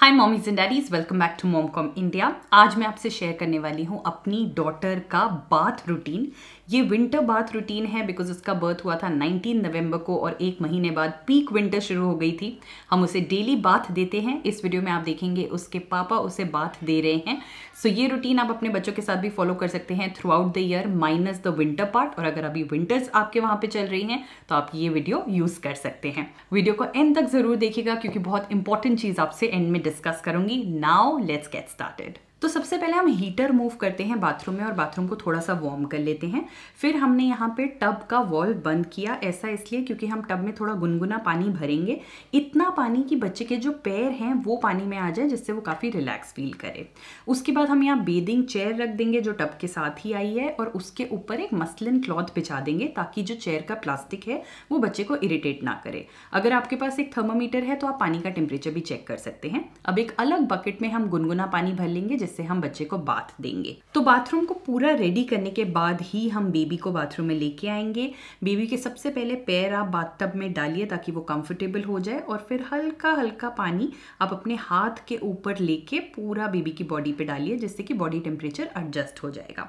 hi mommies and daddies welcome back to mom com India आज मैं आपसे share करने वाली हूँ अपनी डॉटर का बाथ रूटीन ये विंटर बाथ रूटीन है बिकॉज उसका बर्थ हुआ था 19 नवंबर को और एक महीने बाद पीक विंटर शुरू हो गई थी हम उसे डेली बाथ देते हैं इस वीडियो में आप देखेंगे उसके पापा उसे बाथ दे रहे हैं सो so ये रूटीन आप अपने बच्चों के साथ भी फॉलो कर सकते हैं throughout the year minus the winter part और अगर अभी विंटर्स आपके वहाँ पे चल रही हैं तो आप ये वीडियो यूज़ कर सकते हैं वीडियो को एंड तक ज़रूर देखिएगा क्योंकि बहुत इंपॉर्टेंट चीज़ आपसे एंड में डिस्कस करूंगी नाउ लेट्स गेट स्टार्टेड तो सबसे पहले हम हीटर मूव करते हैं बाथरूम में और बाथरूम को थोड़ा सा वार्म कर लेते हैं फिर हमने यहाँ पे टब का वॉल्व बंद किया ऐसा इसलिए क्योंकि हम टब में थोड़ा गुनगुना पानी भरेंगे इतना पानी कि बच्चे के जो पैर हैं वो पानी में आ जाए जिससे वो काफ़ी रिलैक्स फील करे उसके बाद हम यहाँ बेदिंग चेयर रख देंगे जो टब के साथ ही आई है और उसके ऊपर एक मसलिन क्लॉथ बिछा देंगे ताकि जो चेयर का प्लास्टिक है वो बच्चे को इरीटेट ना करे अगर आपके पास एक थर्मोमीटर है तो आप पानी का टेम्परेचर भी चेक कर सकते हैं अब एक अलग बकेट में हम गुनगुना पानी भर लेंगे जिससे हम बच्चे को बाथ देंगे तो बाथरूम को पूरा रेडी करने के बाद ही हम बेबी को बाथरूम में लेके आएंगे बेबी के सबसे पहले पैर आप बाथ में डालिए ताकि वो कंफर्टेबल हो जाए और फिर हल्का हल्का पानी आप अपने हाथ के ऊपर लेके पूरा बेबी की बॉडी पे डालिए जिससे कि बॉडी टेम्परेचर एडजस्ट हो जाएगा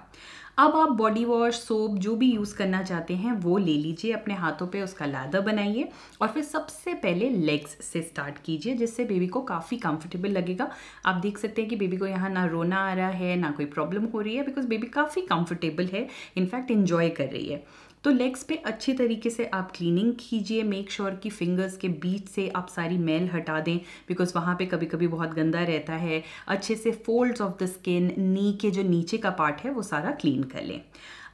अब आप बॉडी वॉश सोप जो भी यूज़ करना चाहते हैं वो ले लीजिए अपने हाथों पे उसका लादा बनाइए और फिर सबसे पहले लेग्स से स्टार्ट कीजिए जिससे बेबी को काफ़ी कंफर्टेबल लगेगा आप देख सकते हैं कि बेबी को यहाँ ना रोना आ रहा है ना कोई प्रॉब्लम हो रही है बिकॉज बेबी काफ़ी कंफर्टेबल है इनफैक्ट इन्जॉय कर रही है तो लेग्स पे अच्छे तरीके से आप क्लीनिंग कीजिए मेक श्योर कि फिंगर्स के बीच से आप सारी मेल हटा दें बिकॉज वहाँ पे कभी कभी बहुत गंदा रहता है अच्छे से folds of the skin knee के जो नीचे का पार्ट है वो सारा क्लीन कर लें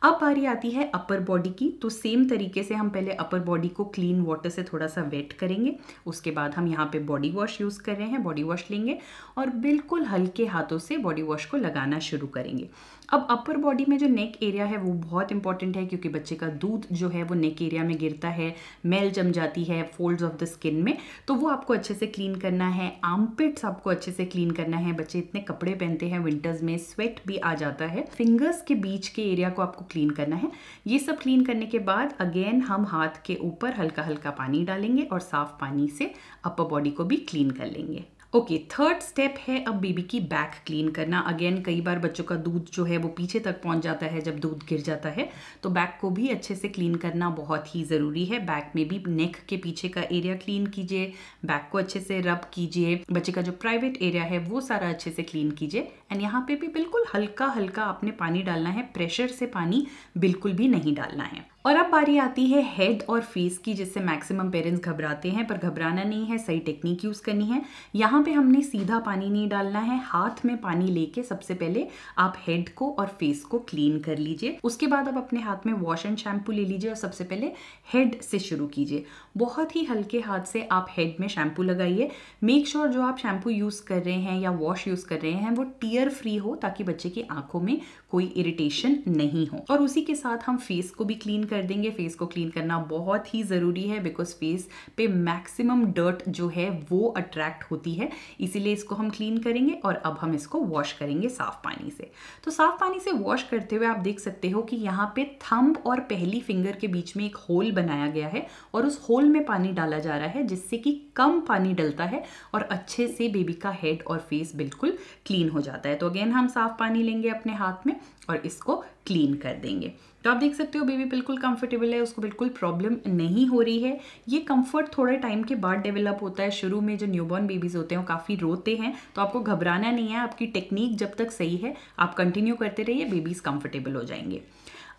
अब बारी आती है अपर बॉडी की तो सेम तरीके से हम पहले अपर बॉडी को क्लीन वाटर से थोड़ा सा वेट करेंगे उसके बाद हम यहाँ पे बॉडी वॉश यूज़ कर रहे हैं बॉडी वॉश लेंगे और बिल्कुल हल्के हाथों से बॉडी वॉश को लगाना शुरू करेंगे अब अपर बॉडी में जो नेक एरिया है वो बहुत इंपॉर्टेंट है क्योंकि बच्चे का दूध जो है वो नेक एरिया में गिरता है मेल जम जाती है फोल्ड्स ऑफ द स्किन में तो वो आपको अच्छे से क्लीन करना है आमपिट्स आपको अच्छे से क्लीन करना है बच्चे इतने कपड़े पहनते हैं विंटर्स में स्वेट भी आ जाता है फिंगर्स के बीच के एरिया को आपको क्लीन करना है ये सब क्लीन करने के बाद अगेन हम हाथ के ऊपर हल्का हल्का पानी डालेंगे और साफ पानी से अपर बॉडी को भी क्लीन कर लेंगे ओके थर्ड स्टेप है अब बेबी की बैक क्लीन करना अगेन कई बार बच्चों का दूध जो है वो पीछे तक पहुंच जाता है जब दूध गिर जाता है तो बैक को भी अच्छे से क्लीन करना बहुत ही ज़रूरी है बैक में भी नेक के पीछे का एरिया क्लीन कीजिए बैक को अच्छे से रब कीजिए बच्चे का जो प्राइवेट एरिया है वो सारा अच्छे से क्लीन कीजिए एंड यहाँ पे भी बिल्कुल हल्का हल्का आपने पानी डालना है प्रेशर से पानी बिल्कुल भी नहीं डालना है और अब बारी आती है हेड और फेस की जिससे मैक्सिमम पेरेंट्स घबराते हैं पर घबराना नहीं है सही टेक्निक यूज़ करनी है यहाँ पे हमने सीधा पानी नहीं डालना है हाथ में पानी लेके सबसे पहले आप हेड को और फेस को क्लीन कर लीजिए उसके बाद आप अपने हाथ में वॉश एंड शैम्पू ले लीजिए और सबसे पहले हेड से शुरू कीजिए बहुत ही हल्के हाथ से आप हेड में शैम्पू लगाइए मेक श्योर जो आप शैम्पू यूज़ कर रहे हैं या वॉश यूज़ कर रहे हैं वो टीयर फ्री हो ताकि बच्चे की आंखों में कोई इरिटेशन नहीं हो और उसी के साथ हम फेस को भी क्लीन कर कर देंगे फेस को क्लीन करना बहुत ही ज़रूरी है बिकॉज फेस पे मैक्सिमम डर्ट जो है वो अट्रैक्ट होती है इसीलिए इसको हम क्लीन करेंगे और अब हम इसको वॉश करेंगे साफ़ पानी से तो साफ़ पानी से वॉश करते हुए आप देख सकते हो कि यहाँ पे थंब और पहली फिंगर के बीच में एक होल बनाया गया है और उस होल में पानी डाला जा रहा है जिससे कि कम पानी डलता है और अच्छे से बेबी का हेड और फेस बिल्कुल क्लीन हो जाता है तो अगेन हम साफ पानी लेंगे अपने हाथ में और इसको क्लीन कर देंगे तो आप देख सकते हो बेबी बिल्कुल कंफर्टेबल है उसको बिल्कुल प्रॉब्लम नहीं हो रही है ये कंफर्ट थोड़े टाइम के बाद डेवलप होता है शुरू में जो न्यूबॉर्न बेबीज़ होते हैं वो काफ़ी रोते हैं तो आपको घबराना नहीं है आपकी टेक्निक जब तक सही है आप कंटिन्यू करते रहिए बेबीज़ कंफर्टेबल हो जाएंगे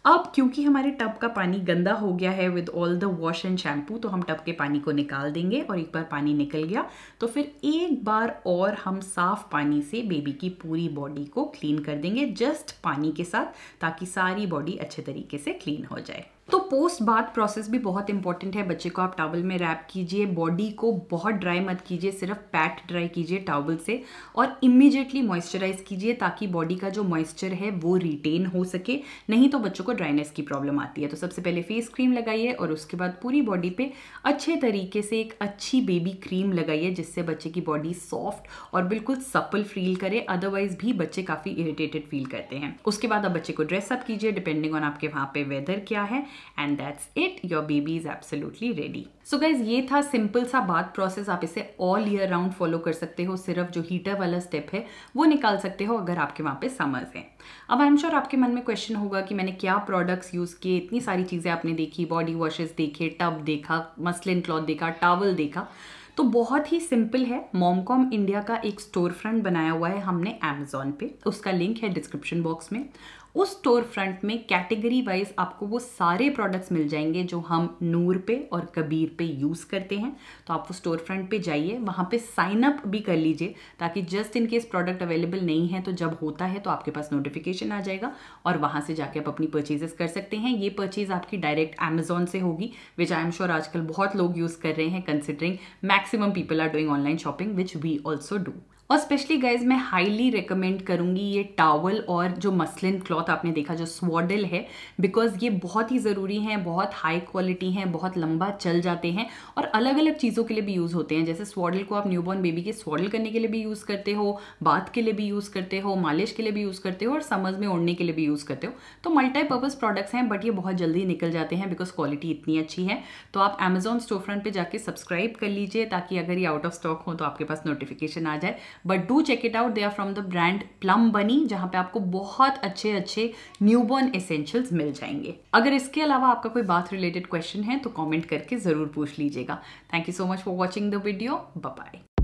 अब क्योंकि हमारे टब का पानी गंदा हो गया है with all the wash and shampoo तो हम टब के पानी को निकाल देंगे और एक बार पानी निकल गया तो फिर एक बार और हम साफ पानी से बेबी की पूरी बॉडी को क्लीन कर देंगे जस्ट पानी के साथ ताकि सारी बॉडी अच्छे तरीके से क्लीन हो जाए तो पोस्ट बाथ प्रोसेस भी बहुत इंपॉर्टेंट है बच्चे को आप टावल में रैप कीजिए बॉडी को बहुत ड्राई मत कीजिए सिर्फ पैट ड्राई कीजिए टावल से और इमिजिएटली मॉइस्चराइज कीजिए ताकि बॉडी का जो मॉइस्चर है वो रिटेन हो सके नहीं तो बच्चों को ड्राइनेस की प्रॉब्लम आती है तो सबसे पहले फेस क्रीम लगाइए और उसके बाद पूरी बॉडी पे अच्छे तरीके से एक अच्छी बेबी क्रीम लगाइए जिससे बच्चे की बॉडी सॉफ्ट और बिल्कुल सपल फील करे अदरवाइज भी बच्चे काफ़ी इरिटेटेड फील करते हैं उसके बाद आप बच्चे को ड्रेसअप कीजिए डिपेंडिंग ऑन आपके वहाँ पे वेदर क्या है and that's it your baby is absolutely ready so guys ये था सिंपल सा बात प्रोसेस आप इसे ऑल ईयर राउंड फॉलो कर सकते हो सिर्फ जो हीटर वाला स्टेप है वो निकाल सकते हो अगर आपके वहाँ पे समर्स हैं अब आई एम श्योर आपके मन में क्वेश्चन होगा कि मैंने क्या प्रोडक्ट्स यूज़ किए इतनी सारी चीज़ें आपने देखी बॉडी वॉशेस देखे टब देखा मसलिन क्लॉथ देखा टावल देखा तो बहुत ही सिंपल है मॉमकॉम इंडिया का एक स्टोर फ्रंट बनाया हुआ है हमने अमेजोन पे उसका लिंक है डिस्क्रिप्शन बॉक्स में उस स्टोर फ्रंट में कैटेगरी वाइज आपको वो सारे प्रोडक्ट्स मिल जाएंगे जो हम नूर पे और कबीर पे यूज़ करते हैं तो आप वो स्टोर फ्रंट पे जाइए वहाँ पे साइन अप भी कर लीजिए ताकि just in case product available नहीं है तो जब होता है तो आपके पास नोटिफिकेशन आ जाएगा और वहाँ से जाके आप अपनी परचेजेस कर सकते हैं ये परचेज आपकी डायरेक्ट अमेजोन से होगी विच आई एम श्योर आजकल बहुत लोग यूज़ कर रहे हैं considering maximum people are doing online shopping which we also do और स्पेशली गाइज मैं हाईली रिकमेंड करूँगी ये टावल और जो मसलिन क्लॉथ आपने देखा जो स्वॉडल है बिकॉज ये बहुत ही ज़रूरी हैं बहुत हाई क्वालिटी हैं बहुत लंबा चल जाते हैं और अलग अलग चीज़ों के लिए भी यूज़ होते हैं जैसे स्वॉडल को आप न्यूबॉर्न बेबी के स्वॉडल करने के लिए भी यूज़ करते हो बाथ के लिए भी यूज़ करते हो मालिश के लिए भी यूज़ करते हो और समझ में ओढ़ने के लिए भी यूज़ करते हो तो मल्टीपर्पज़ प्रोडक्ट्स हैं बट ये बहुत जल्दी निकल जाते हैं बिकॉज क्वालिटी इतनी अच्छी है तो आप अमेजोन स्टोर फ्रंट पर जाके सब्सक्राइब कर लीजिए ताकि अगर ये आउट ऑफ स्टॉक हो तो आपके पास नोटिफिकेशन आ जाए but do check it out they are from the brand Plum बनी जहाँ पे आपको बहुत अच्छे अच्छे न्यूबॉर्न एसेंशियल्स मिल जाएंगे अगर इसके अलावा आपका कोई बाथ रिलेटेड क्वेश्चन है तो कॉमेंट करके ज़रूर पूछ लीजिएगा thank you so much for watching the video bye